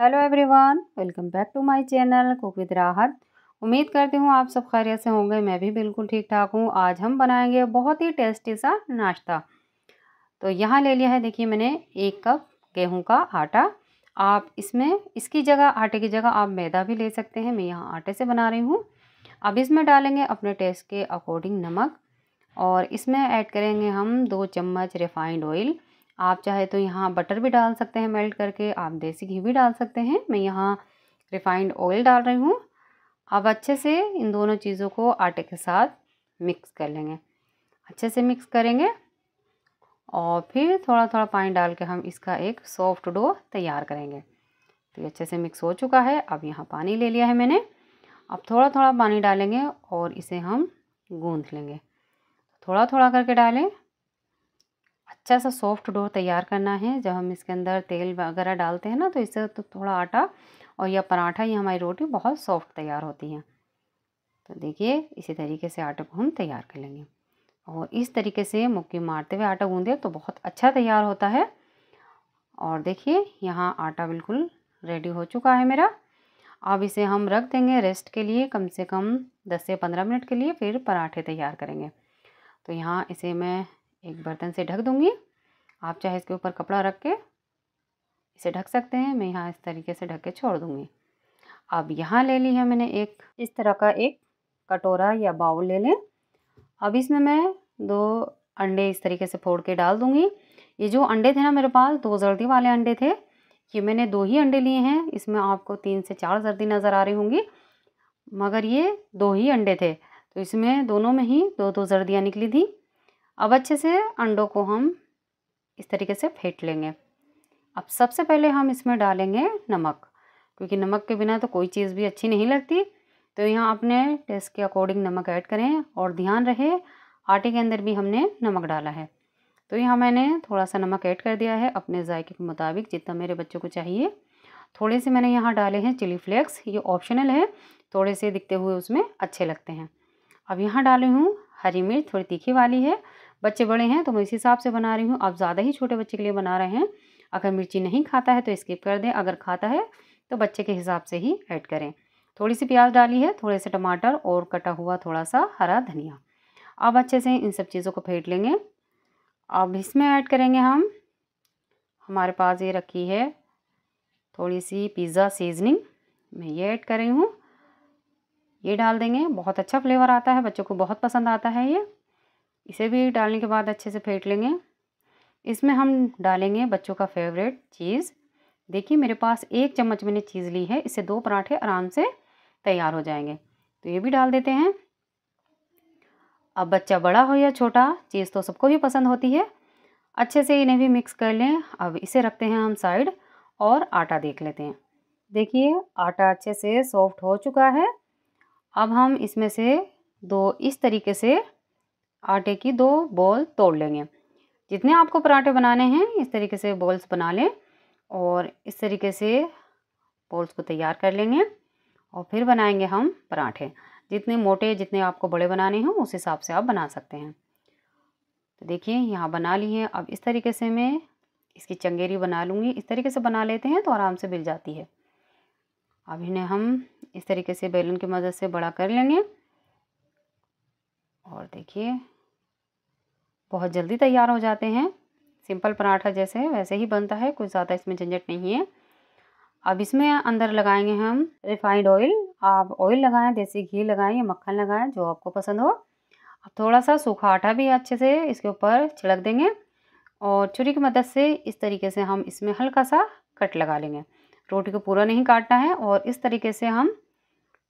hello everyone welcome back to my channel cook with Rahat उम्मीद करती हूँ आप सब खैरियत से होंगे मैं भी बिल्कुल ठीक ठाक हूँ आज हम बनाएंगे बहुत ही टेस्टी सा नाश्ता तो यहाँ ले लिया है देखिए मैंने एक कप गेहूँ का आटा आप इसमें इसकी जगह आटे की जगह आप मैदा भी ले सकते हैं मैं यहाँ आटे से बना रही हूँ अब इसमें डालेंगे अपने टेस्ट के अकॉर्डिंग नमक और इसमें ऐड करेंगे हम दो चम्मच रिफाइंड ऑयल आप चाहे तो यहाँ बटर भी डाल सकते हैं मेल्ट करके आप देसी घी भी डाल सकते हैं मैं यहाँ रिफाइंड ऑयल डाल रही हूँ अब अच्छे से इन दोनों चीज़ों को आटे के साथ मिक्स कर लेंगे अच्छे से मिक्स करेंगे और फिर थोड़ा थोड़ा पानी डाल के हम इसका एक सॉफ्ट डो तैयार करेंगे तो ये अच्छे से मिक्स हो चुका है अब यहाँ पानी ले लिया है मैंने अब थोड़ा थोड़ा पानी डालेंगे और इसे हम गूंथ लेंगे थोड़ा थोड़ा करके डालें अच्छा सा सॉफ्ट डो तैयार करना है जब हम इसके अंदर तेल वगैरह डालते हैं ना तो इससे तो थोड़ा आटा और या पराठा या हमारी रोटी बहुत सॉफ्ट तैयार होती है तो देखिए इसी तरीके से आटे को हम तैयार कर लेंगे और इस तरीके से मुक्की मारते हुए आटा गूँधे तो बहुत अच्छा तैयार होता है और देखिए यहाँ आटा बिल्कुल रेडी हो चुका है मेरा अब इसे हम रख देंगे रेस्ट के लिए कम से कम 10 से 15 मिनट के लिए फिर पराठे तैयार करेंगे तो यहाँ इसे मैं एक बर्तन से ढक दूँगी आप चाहे इसके ऊपर कपड़ा रख के इसे ढक सकते हैं मैं यहाँ इस तरीके से ढक के छोड़ दूँगी अब यहाँ ले ली है मैंने एक इस तरह का एक कटोरा या बाउल ले लें अब इसमें मैं दो अंडे इस तरीके से फोड़ के डाल दूंगी ये जो अंडे थे ना मेरे पास दो जर्दी वाले अंडे थे ये मैंने दो ही अंडे लिए हैं इसमें आपको तीन से चार जर्दी नज़र आ रही होंगी मगर ये दो ही अंडे थे तो इसमें दोनों में ही दो दो जर्दियाँ निकली थी अब अच्छे से अंडों को हम इस तरीके से फेंट लेंगे अब सबसे पहले हम इसमें डालेंगे नमक क्योंकि नमक के बिना तो कोई चीज़ भी अच्छी नहीं लगती तो यहाँ अपने टेस्ट के अकॉर्डिंग नमक ऐड करें और ध्यान रहे आटे के अंदर भी हमने नमक डाला है तो यहाँ मैंने थोड़ा सा नमक ऐड कर दिया है अपने जायके के मुताबिक जितना मेरे बच्चों को चाहिए थोड़े से मैंने यहाँ डाले हैं चिली फ्लेक्स ये ऑप्शनल है थोड़े से दिखते हुए उसमें अच्छे लगते हैं अब यहाँ डाली हूँ हरी मिर्च थोड़ी तीखी वाली है बच्चे बड़े हैं तो मैं इस हिसाब से बना रही हूँ आप ज़्यादा ही छोटे बच्चे के लिए बना रहे हैं अगर मिर्ची नहीं खाता है तो स्किप कर दें अगर खाता है तो बच्चे के हिसाब से ही ऐड करें थोड़ी सी प्याज डाली है थोड़े से टमाटर और कटा हुआ थोड़ा सा हरा धनिया अब अच्छे से इन सब चीज़ों को फेंट लेंगे अब इसमें ऐड करेंगे हम हमारे पास ये रखी है थोड़ी सी पिज़्ज़ा सीजनिंग मैं ये ऐड कर रही हूँ ये डाल देंगे बहुत अच्छा फ्लेवर आता है बच्चों को बहुत पसंद आता है ये इसे भी डालने के बाद अच्छे से फेंट लेंगे इसमें हम डालेंगे बच्चों का फेवरेट चीज़ देखिए मेरे पास एक चम्मच मैंने चीज़ ली है इससे दो पराठे आराम से तैयार हो जाएंगे तो ये भी डाल देते हैं अब बच्चा बड़ा हो या छोटा चीज़ तो सबको भी पसंद होती है अच्छे से इन्हें भी मिक्स कर लें अब इसे रखते हैं हम साइड और आटा देख लेते हैं देखिए आटा अच्छे से सॉफ्ट हो चुका है अब हम इसमें से दो इस तरीके से आटे की दो बॉल तोड़ लेंगे जितने आपको पराठे बनाने हैं इस तरीके से बॉल्स बना लें और इस तरीके से बॉल्स को तैयार कर लेंगे और फिर बनाएंगे हम पराठे जितने मोटे जितने आपको बड़े बनाने हैं उस हिसाब से आप बना सकते हैं तो देखिए यहाँ बना ली है अब इस तरीके से मैं इसकी चंगेरी बना लूँगी इस तरीके से बना लेते हैं तो आराम से मिल जाती है अब इन्हें हम इस तरीके से बेलन की मदद से बड़ा कर लेंगे और देखिए बहुत जल्दी तैयार हो जाते हैं सिंपल पराठा जैसे वैसे ही बनता है कुछ ज़्यादा इसमें झंझट नहीं है अब इसमें अंदर लगाएंगे हम रिफाइंड ऑयल आप ऑयल लगाएं देसी घी लगाएं या मक्खन लगाएं जो आपको पसंद हो अब थोड़ा सा सूखा आटा भी अच्छे से इसके ऊपर छिड़क देंगे और छुरी की मदद से इस तरीके से हम इसमें हल्का सा कट लगा लेंगे रोटी को पूरा नहीं काटना है और इस तरीके से हम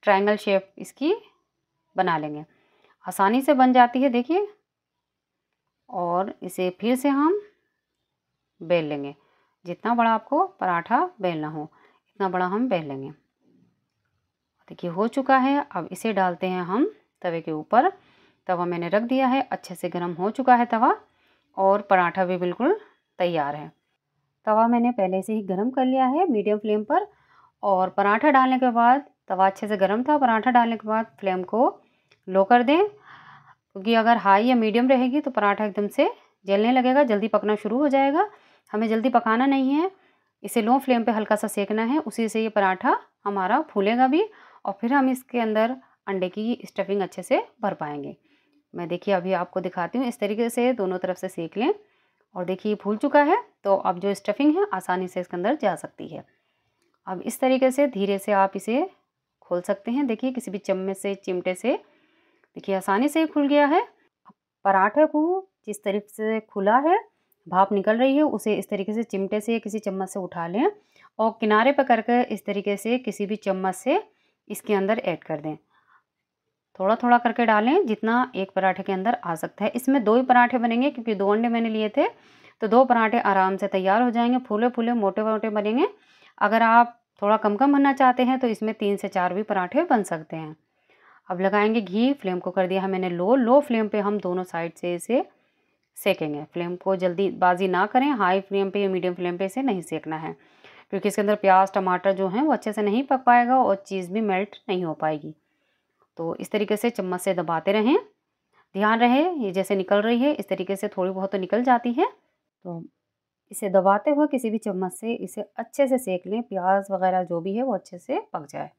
ट्राइंगल शेप इसकी बना लेंगे आसानी से बन जाती है देखिए और इसे फिर से हम बेल लेंगे जितना बड़ा आपको पराठा बेलना हो इतना बड़ा हम बेल लेंगे देखिए हो चुका है अब इसे डालते हैं हम तवे के ऊपर तवा मैंने रख दिया है अच्छे से गर्म हो चुका है तवा और पराठा भी बिल्कुल तैयार है तवा मैंने पहले से ही गर्म कर लिया है मीडियम फ्लेम पर और पराठा डालने के बाद तवा अच्छे से गर्म था पराठा डालने के बाद फ्लेम को लो कर दें क्योंकि अगर हाई या मीडियम रहेगी तो पराठा एकदम से जलने लगेगा जल्दी पकना शुरू हो जाएगा हमें जल्दी पकाना नहीं है इसे लो फ्लेम पे हल्का सा सेकना है उसी से ये पराठा हमारा फूलेगा भी और फिर हम इसके अंदर अंडे की स्टफिंग अच्छे से भर पाएंगे मैं देखिए अभी आपको दिखाती हूँ इस तरीके से दोनों तरफ से सेक लें और देखिए फूल चुका है तो अब जो स्टफिंग है आसानी से इसके अंदर जा सकती है अब इस तरीके से धीरे से आप इसे खोल सकते हैं देखिए किसी भी चम्मच से चिमटे से देखिए आसानी से ही खुल गया है पराठे को जिस तरीके से खुला है भाप निकल रही है उसे इस तरीके से चिमटे से किसी चम्मच से उठा लें और किनारे पर करके इस तरीके से किसी भी चम्मच से इसके अंदर ऐड कर दें थोड़ा थोड़ा करके डालें जितना एक पराठे के अंदर आ सकता है इसमें दो ही पराठे बनेंगे क्योंकि दो अंडे मैंने लिए थे तो दो पराठे आराम से तैयार हो जाएंगे फूले फूले मोटे मोटे बनेंगे अगर आप थोड़ा कम कम बनना चाहते हैं तो इसमें तीन से चार भी पराठे बन सकते हैं अब लगाएंगे घी फ्लेम को कर दिया है मैंने लो लो फ्लेम पे हम दोनों साइड से इसे सेकेंगे फ्लेम को जल्दी बाजी ना करें हाई फ्लेम पे या मीडियम फ्लेम पे इसे नहीं सेकना है क्योंकि इसके अंदर प्याज टमाटर जो हैं वो अच्छे से नहीं पक पाएगा और चीज़ भी मेल्ट नहीं हो पाएगी तो इस तरीके से चम्मच से दबाते रहें ध्यान रहे ये जैसे निकल रही है इस तरीके से थोड़ी बहुत तो निकल जाती है तो इसे दबाते हुए किसी भी चम्मच से इसे अच्छे से सेक लें प्याज वगैरह जो भी है वो अच्छे से पक जाए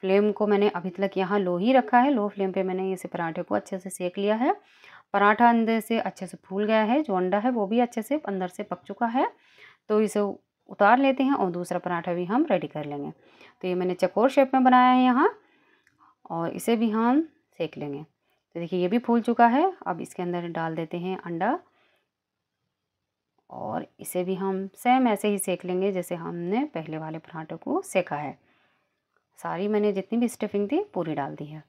फ्लेम को मैंने अभी तक यहाँ लो ही रखा है लो फ्लेम पे मैंने इसे पराठे को अच्छे से सेक लिया है पराठा अंदर से अच्छे से फूल गया है जो अंडा है वो भी अच्छे से अंदर से पक चुका है तो इसे उतार लेते हैं और दूसरा पराठा भी हम रेडी कर लेंगे तो ये मैंने चकोर शेप में बनाया है यहाँ और इसे भी हम सेक लेंगे तो देखिए ये भी फूल चुका है अब इसके अंदर डाल देते हैं अंडा और इसे भी हम सेम ऐसे ही सेक लेंगे जैसे हमने पहले वाले पराठे को सेका है सारी मैंने जितनी भी स्टफिंग थी पूरी डाल दी है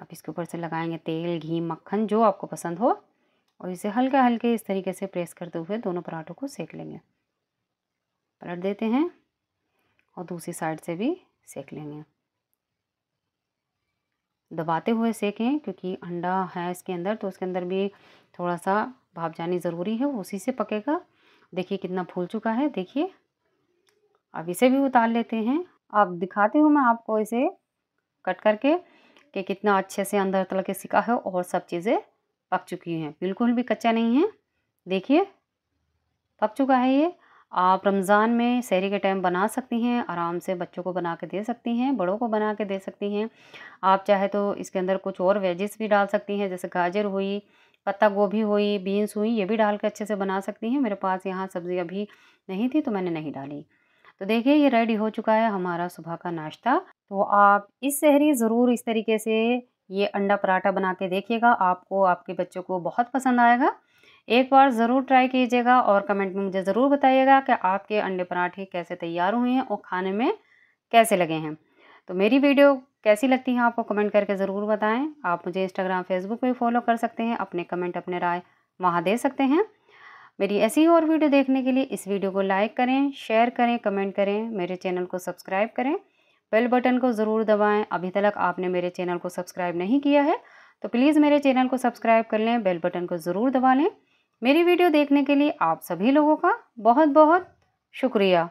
आप इसके ऊपर से लगाएंगे तेल घी मक्खन जो आपको पसंद हो और इसे हल्के हल्के इस तरीके से प्रेस करते हुए दोनों पराठों को सेक लेंगे पलट देते हैं और दूसरी साइड से भी सेक लेंगे दबाते हुए सेकें क्योंकि अंडा है इसके अंदर तो उसके अंदर भी थोड़ा सा भाप जानी ज़रूरी है उसी से पकेगा देखिए कितना फूल चुका है देखिए अब इसे भी उतार लेते हैं अब दिखाती हूँ मैं आपको इसे कट करके कि कितना अच्छे से अंदर तल के सिका है और सब चीज़ें पक चुकी हैं बिल्कुल भी कच्चा नहीं है देखिए पक चुका है ये आप रमज़ान में शहरी के टाइम बना सकती हैं आराम से बच्चों को बना के दे सकती हैं बड़ों को बना के दे सकती हैं आप चाहे तो इसके अंदर कुछ और वेजेस भी डाल सकती हैं जैसे गाजर हुई पत्ता गोभी हुई बीन्स हुई ये भी डाल के अच्छे से बना सकती हैं मेरे पास यहाँ सब्ज़ी अभी नहीं थी तो मैंने नहीं डाली तो देखिए ये रेडी हो चुका है हमारा सुबह का नाश्ता तो आप इस शहरी ज़रूर इस तरीके से ये अंडा पराठा बना के देखिएगा आपको आपके बच्चों को बहुत पसंद आएगा एक बार ज़रूर ट्राई कीजिएगा और कमेंट में मुझे ज़रूर बताइएगा कि आपके अंडे पराठे कैसे तैयार हुए हैं और खाने में कैसे लगे हैं तो मेरी वीडियो कैसी लगती है आपको कमेंट करके ज़रूर बताएं आप मुझे इंस्टाग्राम फेसबुक पर फॉलो कर सकते हैं अपने कमेंट अपने राय वहाँ दे सकते हैं मेरी ऐसी और वीडियो देखने के लिए इस वीडियो को लाइक करें शेयर करें कमेंट करें मेरे चैनल को सब्सक्राइब करें बेल बटन को ज़रूर दबाएं अभी तक आपने मेरे चैनल को सब्सक्राइब नहीं किया है तो प्लीज़ मेरे चैनल को सब्सक्राइब कर लें बेल बटन को ज़रूर दबा लें मेरी वीडियो देखने के लिए आप सभी लोगों का बहुत बहुत शुक्रिया